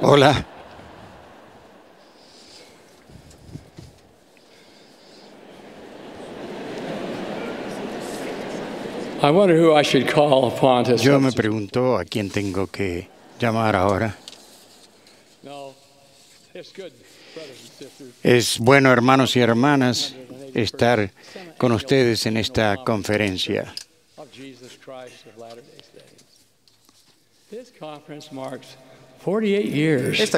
Hola. Yo me pregunto a quién tengo que llamar ahora. No, Es bueno, hermanos y hermanas, estar con ustedes en esta conferencia esta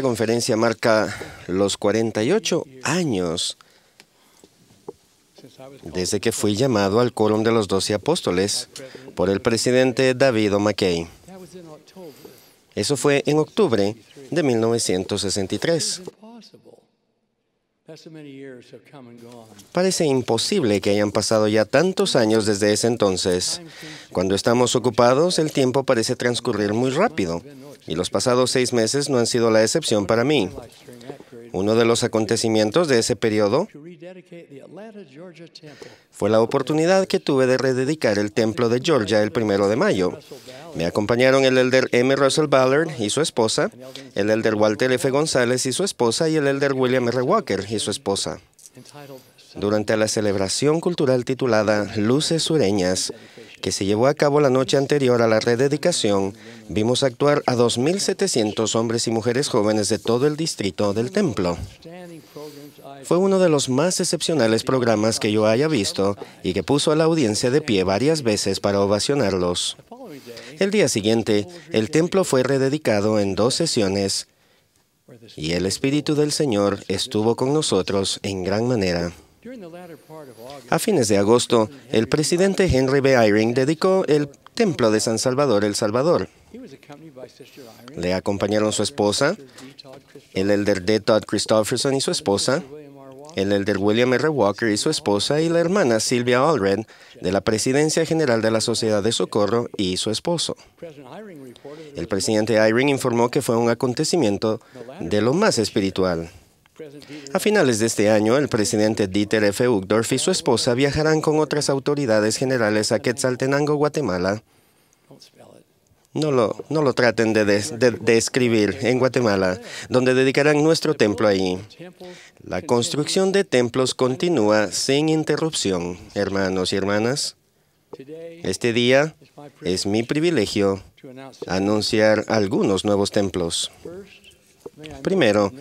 conferencia marca los 48 años desde que fui llamado al Quórum de los Doce Apóstoles por el presidente David o. McKay. Eso fue en octubre de 1963. Parece imposible que hayan pasado ya tantos años desde ese entonces. Cuando estamos ocupados, el tiempo parece transcurrir muy rápido, y los pasados seis meses no han sido la excepción para mí. Uno de los acontecimientos de ese periodo fue la oportunidad que tuve de rededicar el templo de Georgia el primero de mayo. Me acompañaron el elder M. Russell Ballard y su esposa, el elder Walter F. González y su esposa y el elder William R. Walker y su esposa. Durante la celebración cultural titulada Luces Sureñas, que se llevó a cabo la noche anterior a la rededicación, vimos actuar a 2.700 hombres y mujeres jóvenes de todo el distrito del templo. Fue uno de los más excepcionales programas que yo haya visto y que puso a la audiencia de pie varias veces para ovacionarlos. El día siguiente, el templo fue rededicado en dos sesiones y el Espíritu del Señor estuvo con nosotros en gran manera. A fines de agosto, el presidente Henry B. Eyring dedicó el Templo de San Salvador El Salvador. Le acompañaron su esposa, el elder D. Todd Christofferson y su esposa, el elder William R. Walker y su esposa y la hermana Sylvia Allred de la Presidencia General de la Sociedad de Socorro y su esposo. El presidente Eyring informó que fue un acontecimiento de lo más espiritual. A finales de este año, el presidente Dieter F. Uchtdorf y su esposa viajarán con otras autoridades generales a Quetzaltenango, Guatemala. No lo, traten de, describir en Guatemala, donde dedicarán nuestro templo ahí. La construcción de templos continúa sin interrupción, hermanos y hermanas. Este día es mi privilegio anunciar algunos nuevos templos. Primero,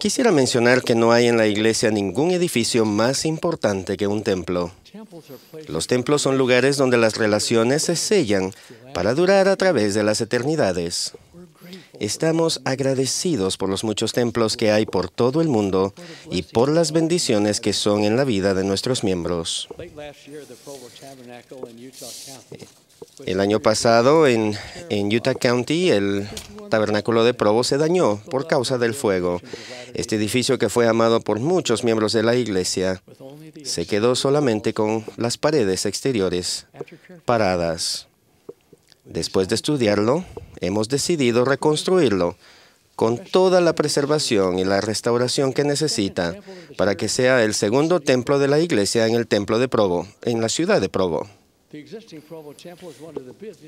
quisiera mencionar que no hay en la iglesia ningún edificio más importante que un templo. Los templos son lugares donde las relaciones se sellan para durar a través de las eternidades. Estamos agradecidos por los muchos templos que hay por todo el mundo y por las bendiciones que son en la vida de nuestros miembros. El año pasado en, Utah County, el tabernáculo de Provo se dañó por causa del fuego. Este edificio que fue amado por muchos miembros de la iglesia se quedó solamente con las paredes exteriores paradas. Después de estudiarlo, hemos decidido reconstruirlo con toda la preservación y la restauración que necesita para que sea el segundo templo de la iglesia en el templo de Provo, en la ciudad de Provo.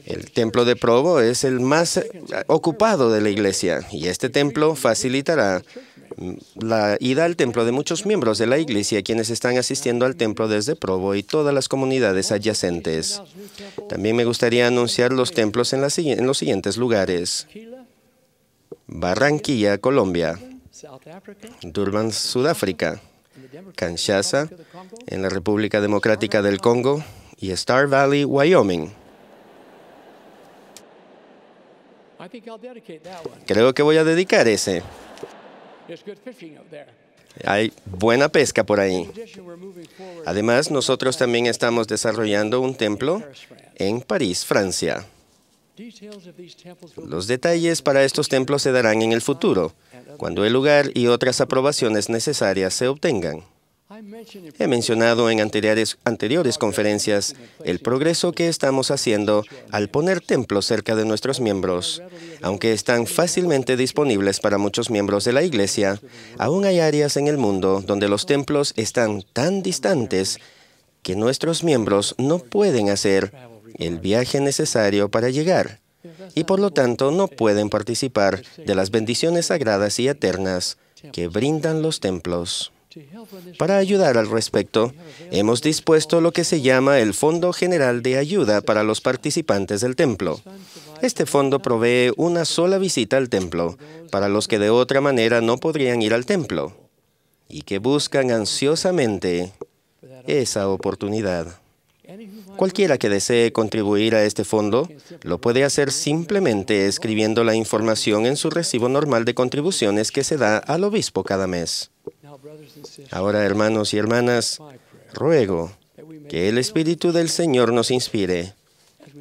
El templo de Provo es el más ocupado de la iglesia y este templo facilitará la ida al templo de muchos miembros de la iglesia quienes están asistiendo al templo desde Provo y todas las comunidades adyacentes. También me gustaría anunciar los templos en, los siguientes lugares. Barranquilla, Colombia. Durban, Sudáfrica. Kinshasa, en la República Democrática del Congo y Star Valley, Wyoming. Creo que voy a dedicar ese. Hay buena pesca por ahí. Además, nosotros también estamos desarrollando un templo en París, Francia. Los detalles para estos templos se darán en el futuro, cuando el lugar y otras aprobaciones necesarias se obtengan. He mencionado en anteriores, conferencias el progreso que estamos haciendo al poner templos cerca de nuestros miembros. Aunque están fácilmente disponibles para muchos miembros de la Iglesia, aún hay áreas en el mundo donde los templos están tan distantes que nuestros miembros no pueden hacer el viaje necesario para llegar y por lo tanto no pueden participar de las bendiciones sagradas y eternas que brindan los templos. Para ayudar al respecto, hemos dispuesto lo que se llama el Fondo General de Ayuda para los participantes del templo. Este fondo provee una sola visita al templo para los que de otra manera no podrían ir al templo y que buscan ansiosamente esa oportunidad. Cualquiera que desee contribuir a este fondo lo puede hacer simplemente escribiendo la información en su recibo normal de contribuciones que se da al obispo cada mes. Ahora, hermanos y hermanas, ruego que el Espíritu del Señor nos inspire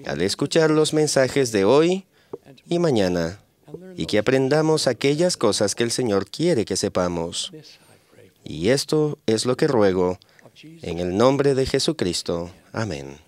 al escuchar los mensajes de hoy y mañana y que aprendamos aquellas cosas que el Señor quiere que sepamos. Y esto es lo que ruego en el nombre de Jesucristo. Amén.